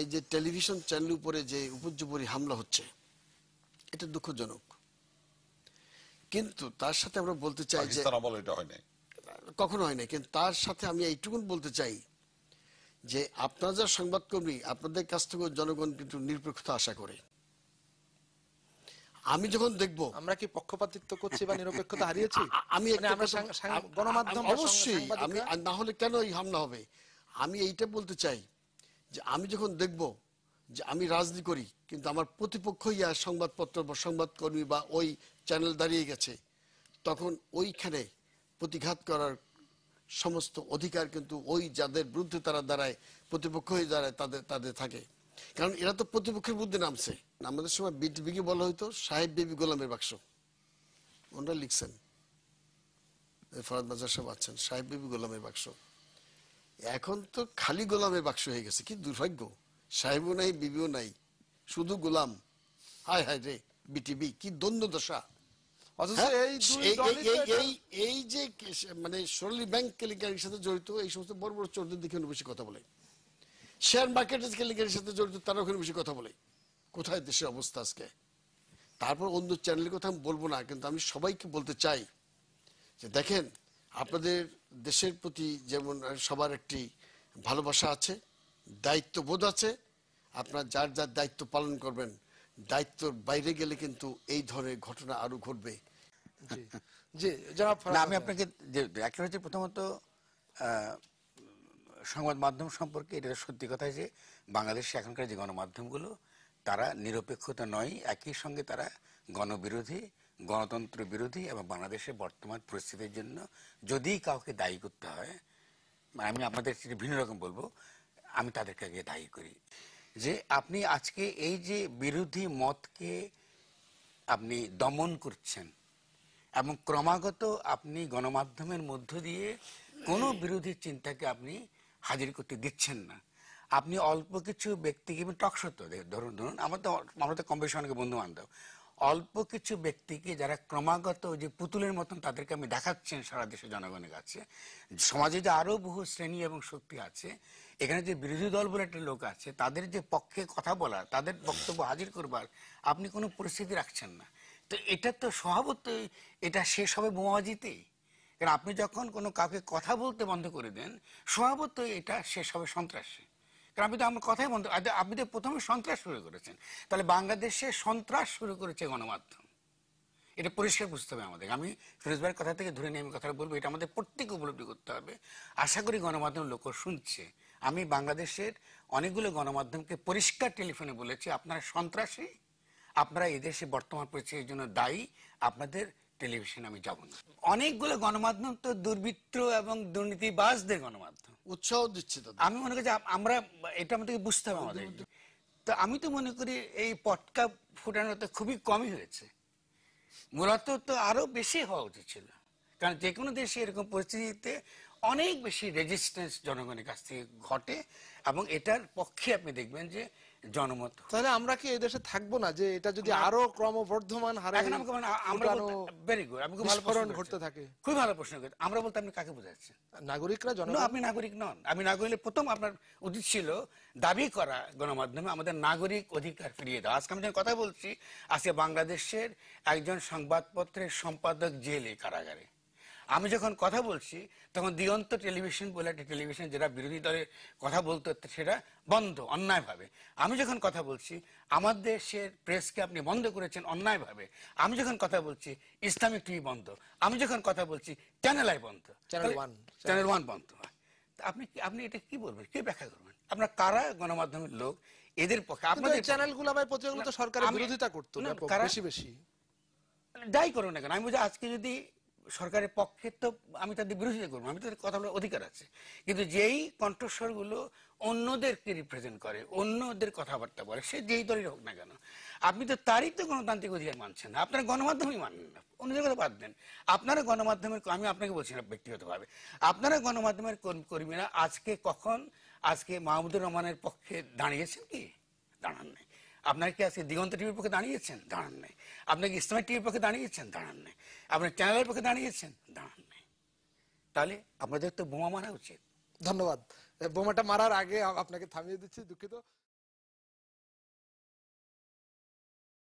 এই যে television channel উপরে যে উপর্যুপরি হামলা হচ্ছে এটা দুঃখজনক কিন্তু তার সাথে আমরা বলতে চাই যে কখনো হয় না কিন্তু তার সাথে আমি এইটুকুন বলতে চাই যে আপনারা যারা সংবাদকর্মী আপনাদের কাছ থেকে জনগণ কিন্তু নিরপেক্ষতা আশা করে আমি যখন দেখব আমরা কি পক্ষপাতিত্ব করছি বা নিরপেক্ষতা হারিয়েছি আমি মানে গণমাধ্যম অবশ্যই আমি না হলে কেন এই হামলা হবে আমি এইটা বলতে চাই যে আমি যখন দেখব যে আমি রাজনীতি করি কিন্তু আমার প্রতিপক্ষ ইয়া সংবাদপত্র বা সংবাদকর্মী বা ওই চ্যানেল দাঁড়িয়ে গেছে তখন ওইখানে প্রতিঘাত করার সমস্ত অধিকার কিন্তু ওই যাদের বিরুদ্ধে তারা দাঁড়ায় প্রতিপক্ষ হয়ে দাঁড়ায় তাদের তাদের থাকে কারণ এরা তো প্রতিপক্ষের বিরুদ্ধে নামছে আমাদের সময় বিগি বলা হইতো সাহেব বিবি গোলামের বাক্স ওনারা লিখছেন ফরাদ মাজার সাহেব আছেন সাহেব বিবি গোলামের বাক্স এখন তো খালি গোলামের বাক্স হয়ে গেছে কি দুর্ভাগ্য সাহেবও নাই বিবিও নাই শুধু গোলাম হায় হায় রে বিটিবি কি দ্বন্দ্ব দশা হ্যাঁ, এই যে মানে সরলি ব্যাংক কেলেঙ্কারির সাথে জড়িত এই সমস্ত বড় বড় চোরদের দিকে বেশি কথা বলে শেয়ার মার্কেটের কেলেঙ্কারির সাথে জড়িত তারা ওখানে বেশি কথা বলে কোথায় দেশের অবস্থা আজকে তারপর অন্য চ্যানেলের কথা আমি বলবো না কিন্তু আমি সবাইকে বলতে চাই যে দেখেন আপনাদের দেশের প্রতি যেমন সবার একটি ভালোবাসা আছে দায়িত্ববোধ আছে আপনার যার যার দায়িত্ব পালন করবেন দায়িত্বর বাইরে গেলে কিন্তু এই ধরনের ঘটনা আরো ঘটবে আমি আপনাকে একটা হচ্ছে প্রথমত সংবাদ মাধ্যম সম্পর্কে এটা সত্যি কথা যে বাংলাদেশে এখনকার যে গণমাধ্যমগুলো তারা নিরপেক্ষতা নয় একই সঙ্গে তারা গণবিরোধী গণতন্ত্র বিরোধী এবং বাংলাদেশের বর্তমান পরিস্থিতির জন্য যদি কাউকে দায়ী করতে হয় মানে আমি আপনাদের ভিন্ন রকম বলবো আমি তাদেরকে আগে দায়ী করি যে আপনি আজকে এই যে বিরোধী মতকে আপনি দমন করছেন এবং ক্রমাগত আপনি গণমাধ্যমের মধ্য দিয়ে কোনো বিরোধী চিন্তাকে আপনি হাজির করতে দিচ্ছেন না আপনি অল্প কিছু ব্যক্তিকে টকশত ধরুন ধরুন আমার তো আমরা তো কম বেশি অনেকে বন্ধু বান্ধব অল্প কিছু ব্যক্তিকে যারা ক্রমাগত যে পুতুলের মতন তাদেরকে আমি দেখাচ্ছেন সারা দেশের জনগণের কাছে সমাজে যে আরও বহু শ্রেণী এবং শক্তি আছে এখানে যে বিরোধী দল বলে একটা লোক আছে তাদের যে পক্ষে কথা বলা তাদের বক্তব্য হাজির করবার আপনি কোনো পরিস্থিতি রাখছেন না তো এটা তো স্বভাবতই এটা শেষ হবে বোমাবাজিতেই কারণ আপনি যখন কোনো কাউকে কথা বলতে বন্ধ করে দেন স্বভাবতই এটা শেষ হবে সন্ত্রাসে কারণ আপনি তো আমার কথাই বন্ধ আচ্ছা, আপনি তো প্রথমে সন্ত্রাস শুরু করেছেন তাহলে বাংলাদেশে সন্ত্রাস শুরু করেছে গণমাধ্যম এটা পরিষ্কার বুঝতে হবে আমাদের আমি ফিরোজ ভাইয়ের কথা থেকে ধরে নিয়ে আমি কথাটা বলবো এটা আমাদের প্রত্যেকে উপলব্ধি করতে হবে আশা করি গণমাধ্যমের লোক শুনছে আমি বাংলাদেশের অনেকগুলো গণমাধ্যমকে পরিষ্কার টেলিফোনে বলেছি আপনারা সন্ত্রাসী আপনারা এদেশে বর্তমান পরিস্থিতির জন্য দায়ী আপনাদের টেলিভিশন আমি যাব না অনেকগুলো গণমাধ্যম তো দুর্বৃত্ত এবং দুর্নীতিবাজদের গণমাধ্যম উৎসাহ দিচ্ছে তো আমি মনে করি আমরা এটা আমাদেরকে বুঝতে হবে আমাদের তো আমি তো মনে করি এই পটকা ফুটানো তো খুবই কমই হয়েছে মূলত তো আরো বেশি হওয়া উচিত ছিল কারণ যে কোনো দেশে এরকম পরিস্থিতিতে অনেক বেশি রেজিস্ট্যান্স জনগণের কাছ থেকে ঘটে এবং এটার পক্ষে আপনি দেখবেন যে জনমত তাহলে আমরা কি এদেশে থাকবো না যে এটা যদি আরো ক্রমবর্ধমান হারে এখন আমাকে আমরা ভেরি গুড ভালো প্রশ্ন ঘটতে থাকে খুব ভালো প্রশ্ন করতে আমরা বলতে আপনি কাকে বোঝাচ্ছেন নাগরিকরা জন আপনি নাগরিক নন আমি নাগরিকের প্রথম আপনার উচিত ছিল দাবি করা গণমাধ্যমে আমাদের নাগরিক অধিকার ফিরিয়ে দেওয়া আজকে আমি কথা বলছি আজকে বাংলাদেশের একজন সংবাদপত্রের সম্পাদক জেলে কারাগারে আমি যখন কথা বলছি তখন দিগন্ত টেলিভিশন বলে একটা টেলিভিশন যেটা বিরোধী দলের কথা বলতো সেটা বন্ধ অন্যায়ভাবে আমি যখন কথা বলছি আমার দেশের প্রেসকে আপনি বন্ধ করেছেন অন্যায়ভাবে আমি যখন কথা বলছি ইসলামিক টিভি বন্ধ আমি যখন কথা বলছি চ্যানেল আই বন্ধ চ্যানেল ওয়ান চ্যানেল ওয়ান বন্ধ আপনি আপনি এটা কি বলবেন কে ব্যাখ্যা করবেন আপনার কারা গণমাধ্যমের লোক এদের পক্ষে আপনাদের চ্যানেল গুলো পত্রিকাগুলো প্রতিযোগিতা সরকারের বিরোধিতা করতো বেশি বেশি মানে যাই করুন না কেন আমি বলছি আজকে যদি সরকারের পক্ষে তো আমি তাদের বিরোধিতা করবো আমি তাদের কথা বলার অধিকার আছে কিন্তু যেই কণ্ঠস্বরগুলো অন্যদেরকে রিপ্রেজেন্ট করে অন্যদের কথাবার্তা বলে সে যেই দলের হোক না কেন আপনি তো তারই তো গণতান্ত্রিক অধিকার মানছেন না আপনারা গণমাধ্যমই মানেন না অন্যদের কথা বাদ দেন আপনারা গণমাধ্যমের আমি আপনাকে বলছি না ব্যক্তিগতভাবে আপনারা গণমাধ্যমের কর্মীরা আজকে কখন আজকে মাহমুদুর রহমানের পক্ষে দাঁড়িয়েছেন কি দাঁড়ান নাই আপনার কি আজকে দিগন্ত টিভির পক্ষে দাঁড়িয়েছেন দাঁড়ান নেই আপনার কি ইসলামিক টিভির পক্ষে দাঁড়িয়েছেন দাঁড়ান নেই আপনার চ্যানেলের পক্ষে দাঁড়িয়েছেন দাঁড়ান নেই তাহলে আপনাদের তো বোমা মারা উচিত ধন্যবাদ বোমাটা মারার আগে আপনাকে থামিয়ে দিচ্ছি দুঃখিত